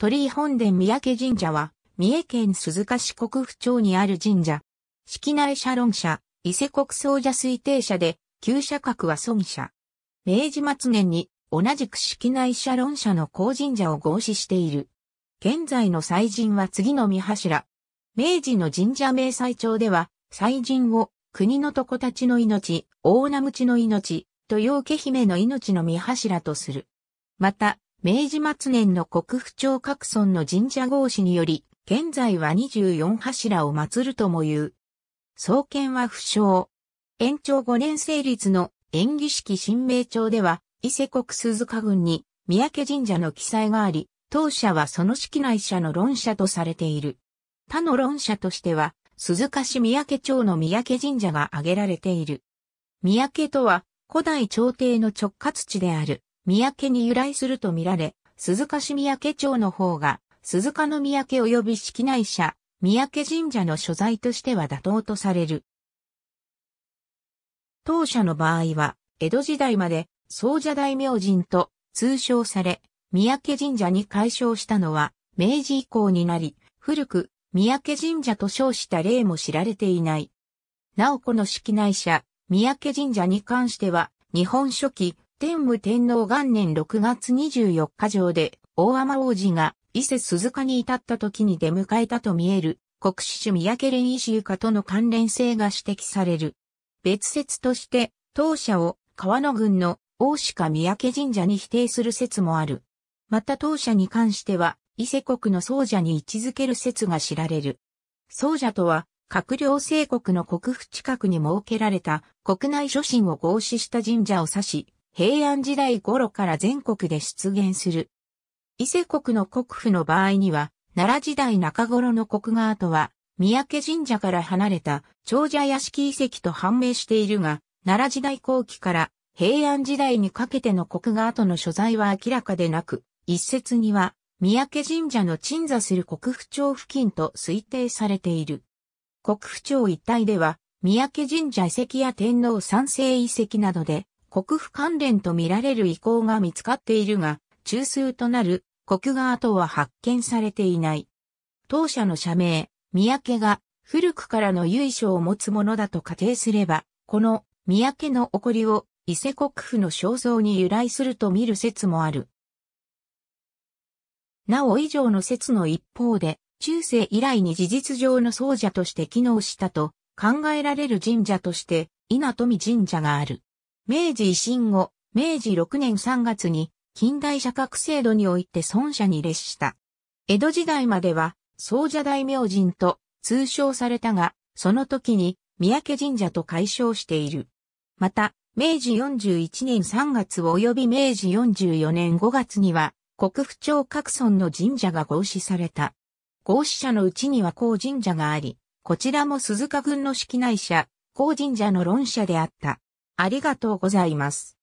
鳥居本殿三宅神社は、三重県鈴鹿市国府町にある神社。式内社論社、伊勢国総社推定社で、旧社格は葬社。明治末年に、同じく式内社論社の高神社を合祀している。現在の祭神は次の三柱。明治の神社明祭帳では、祭神を、国の床たちの命、大名口の命、と陽家姫の命の三柱とする。また、明治末年の国府町各村の神社合祀により、現在は24柱を祀るとも言う。創建は不詳。延長5年成立の演技式新明町では、伊勢国鈴鹿郡に三宅神社の記載があり、当社はその式内社の論社とされている。他の論社としては、鈴鹿市三宅町の三宅神社が挙げられている。三宅とは、古代朝廷の直轄地である。三宅に由来するとみられ、鈴鹿市三宅町の方が、鈴鹿の三宅及び式内社、三宅神社の所在としては妥当とされる。当社の場合は、江戸時代まで、総社大明神と通称され、三宅神社に改称したのは、明治以降になり、古く、三宅神社と称した例も知られていない。なおこの式内社、三宅神社に関しては、日本書紀、天武天皇元年6月24日上で、大天王子が伊勢鈴鹿に至った時に出迎えたと見える、国史主三宅連石ゆとの関連性が指摘される。別説として、当社を川野郡の大鹿三宅神社に否定する説もある。また当社に関しては、伊勢国の僧者に位置づける説が知られる。僧者とは、閣僚政国の国府近くに設けられた国内諸神を合祀した神社を指し、平安時代頃から全国で出現する。伊勢国の国府の場合には、奈良時代中頃の国側とは、三宅神社から離れた長者屋敷遺跡と判明しているが、奈良時代後期から平安時代にかけての国側との所在は明らかでなく、一説には三宅神社の鎮座する国府町付近と推定されている。国府町一帯では、三宅神社遺跡や天皇三世遺跡などで、国府関連と見られる遺構が見つかっているが、中枢となる国側とは発見されていない。当社の社名、三宅が古くからの由緒を持つものだと仮定すれば、この三宅の起こりを伊勢国府の肖像に由来すると見る説もある。なお以上の説の一方で、中世以来に事実上の僧者として機能したと考えられる神社として、稲富神社がある。明治維新後、明治6年3月に近代社格制度において孫社に列した。江戸時代までは、総社大明神と通称されたが、その時に三宅神社と解消している。また、明治41年3月及び明治44年5月には、国府町各村の神社が合祀された。合祀者のうちには高神社があり、こちらも鈴鹿郡の式内社、高神社の論社であった。ありがとうございます。